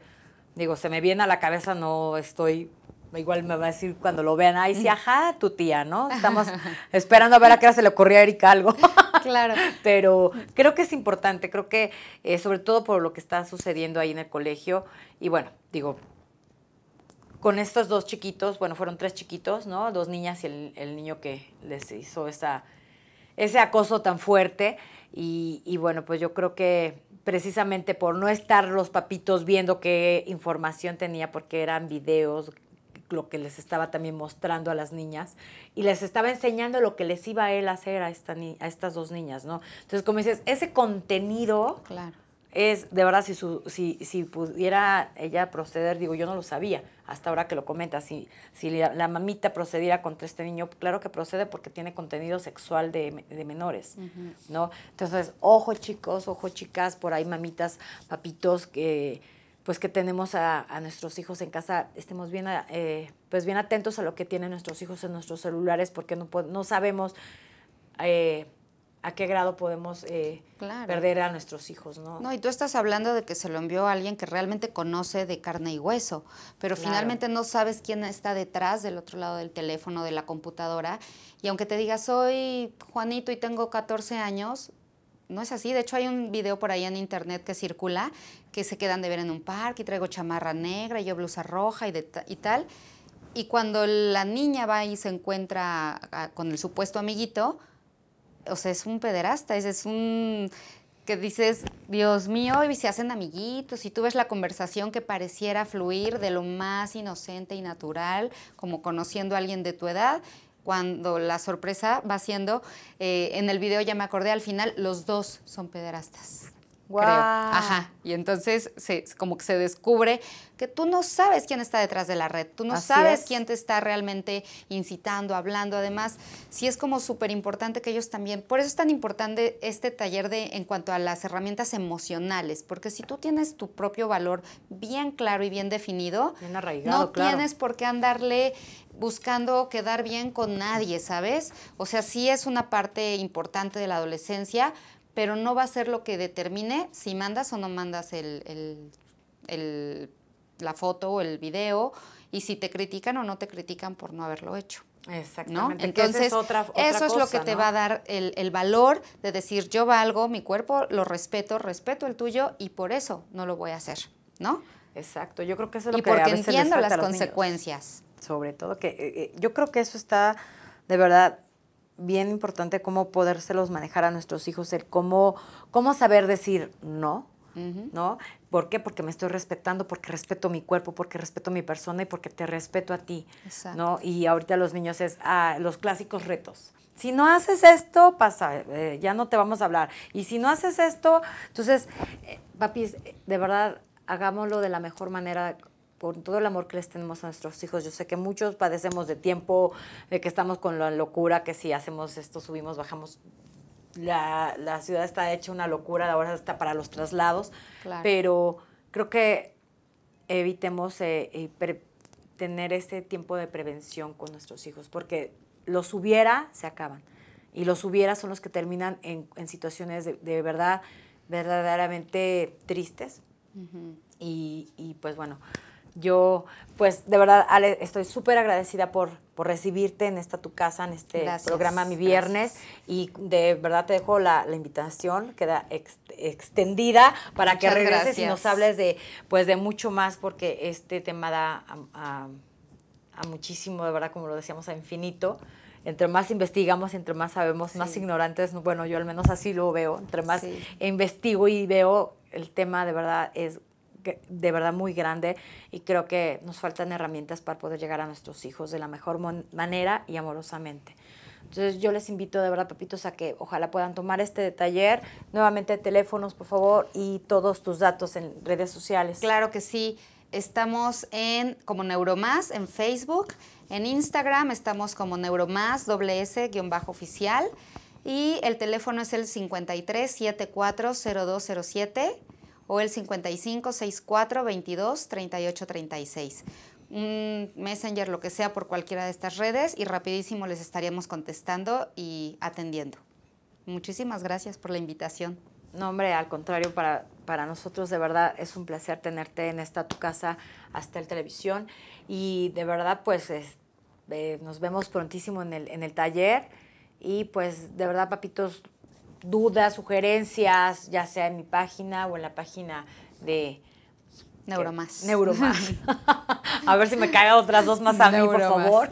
digo, se me viene a la cabeza, no estoy Igual me va a decir cuando lo vean, ay, sí, ajá, tu tía, ¿no? Estamos esperando a ver a qué hora se le ocurrió a Erika algo. Claro. Pero creo que es importante, creo que eh, sobre todo por lo que está sucediendo ahí en el colegio. Y bueno, digo, con estos dos chiquitos, bueno, fueron tres chiquitos, ¿no? Dos niñas y el, niño que les hizo esa, ese acoso tan fuerte. Y, y, bueno, pues yo creo que precisamente por no estar los papitos viendo qué información tenía, porque eran videos, lo que les estaba también mostrando a las niñas y les estaba enseñando lo que les iba a él a hacer a, esta a estas dos niñas, ¿no? Entonces, como dices, ese contenido claro. es, de verdad, si, si, pudiera ella proceder, digo, yo no lo sabía hasta ahora que lo comenta, si, si la, mamita procediera contra este niño, claro que procede porque tiene contenido sexual de, menores, ¿no? Entonces, ojo chicos, ojo chicas, por ahí mamitas, papitos que pues que tenemos a, nuestros hijos en casa, estemos bien, eh, pues bien atentos a lo que tienen nuestros hijos en nuestros celulares, porque no, no sabemos eh, a qué grado podemos eh, perder a nuestros hijos, ¿no? No, y tú estás hablando de que se lo envió a alguien que realmente conoce de carne y hueso, pero finalmente no sabes quién está detrás del otro lado del teléfono, de la computadora, y aunque te digas, soy Juanito y tengo 14 años, no es así. De hecho, hay un video por ahí en internet que circula que se quedan de ver en un parque y traigo chamarra negra y yo blusa roja y, tal. Y cuando la niña va y se encuentra con el supuesto amiguito, o sea, es un pederasta, es, es un que dices, Dios mío, y se hacen amiguitos, y tú ves la conversación que pareciera fluir de lo más inocente y natural, como conociendo a alguien de tu edad, cuando la sorpresa va siendo, eh, en el video ya me acordé, al final los dos son pederastas. Ajá. Y entonces se, como que se descubre que tú no sabes quién está detrás de la red, tú no sabes quién te está realmente incitando, hablando. Además, sí es como súper importante que ellos también, por eso es tan importante este taller de en cuanto a las herramientas emocionales, porque si tú tienes tu propio valor bien claro y bien definido, no tienes por qué andarle buscando quedar bien con nadie, ¿sabes? O sea, sí es una parte importante de la adolescencia, pero no va a ser lo que determine si mandas o no mandas la foto o el video y si te critican o no te critican por no haberlo hecho. Exactamente. Entonces, eso es lo que te va a dar el, valor de decir yo valgo, mi cuerpo lo respeto, respeto el tuyo y por eso no lo voy a hacer, ¿no? Exacto, yo creo que eso es lo que porque a veces las consecuencias sobre todo, que eh, eh, yo creo que eso está de verdad bien importante, cómo podérselos manejar a nuestros hijos, el cómo, saber decir no, ¿no? ¿Por qué? Porque me estoy respetando, porque respeto mi cuerpo, porque respeto mi persona y porque te respeto a ti, ¿no? Y ahorita los niños es ah, los clásicos retos. Si no haces esto, pasa, eh, ya no te vamos a hablar. Y si no haces esto, entonces, papi papis, de verdad, hagámoslo de la mejor manera por todo el amor que les tenemos a nuestros hijos, yo sé que muchos padecemos de tiempo, de que estamos con la locura, que si hacemos esto, subimos, bajamos. La, ciudad está hecha una locura, ahora está para los traslados, pero creo que evitemos eh, eh, tener ese tiempo de prevención con nuestros hijos, porque los hubiera, se acaban. Y los hubiera son los que terminan en, en situaciones de, verdad, verdaderamente tristes. y, y pues bueno, yo, pues, de verdad, Ale, estoy súper agradecida por, por recibirte en esta tu casa, en este programa mi viernes. Y de verdad te dejo la, invitación, queda extendida para que regreses y nos hables de, pues, de mucho más, porque este tema da a, muchísimo, de verdad, como lo decíamos, a infinito entre más investigamos, entre más sabemos, más ignorantes, bueno, yo al menos así lo veo, entre más investigo y veo el tema de verdad es de verdad muy grande y creo que nos faltan herramientas para poder llegar a nuestros hijos de la mejor manera y amorosamente. Entonces yo les invito de verdad, papitos, a que ojalá puedan tomar este taller. Nuevamente teléfonos, por favor, y todos tus datos en redes sociales. Claro que sí. Estamos en como Neuromás en Facebook, en Instagram estamos como Neuromás doble S bajo oficial y el teléfono es el 53 740207 o el 55 64 22 38 un messenger, lo que sea, por cualquiera de estas redes y rapidísimo les estaríamos contestando y atendiendo. Muchísimas gracias por la invitación. No, hombre, al contrario, para, nosotros de verdad es un placer tenerte en esta tu casa, hasta el televisión. Y de verdad, pues eh, nos vemos prontísimo en el, en el taller. Y pues de verdad, papitos, dudas, sugerencias, ya sea en mi página o en la página de... Neuromás. a ver si me caen otras dos más a mí, por favor.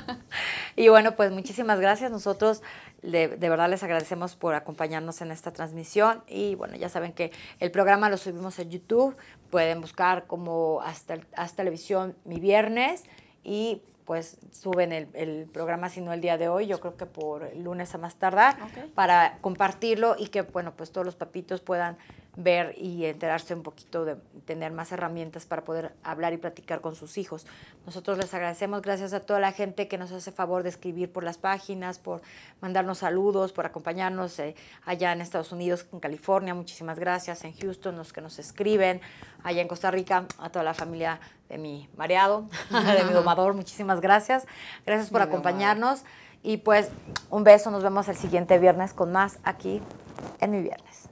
y bueno, pues muchísimas gracias. Nosotros de, verdad les agradecemos por acompañarnos en esta transmisión. Y bueno, ya saben que el programa lo subimos en YouTube. Pueden buscar como hasta, hasta televisión mi viernes. Y pues suben el, el, programa, si no el día de hoy, yo creo que por lunes a más tardar, para compartirlo y que, bueno, pues todos los papitos puedan ver y enterarse un poquito de tener más herramientas para poder hablar y platicar con sus hijos. Nosotros les agradecemos, gracias a toda la gente que nos hace favor de escribir por las páginas, por mandarnos saludos, por acompañarnos eh, allá en Estados Unidos, en California, muchísimas gracias, en Houston, los que nos escriben, allá en Costa Rica, a toda la familia de mi mareado, de mi domador, muchísimas gracias. Gracias por acompañarnos y pues un beso, nos vemos el siguiente viernes con más aquí en mi viernes.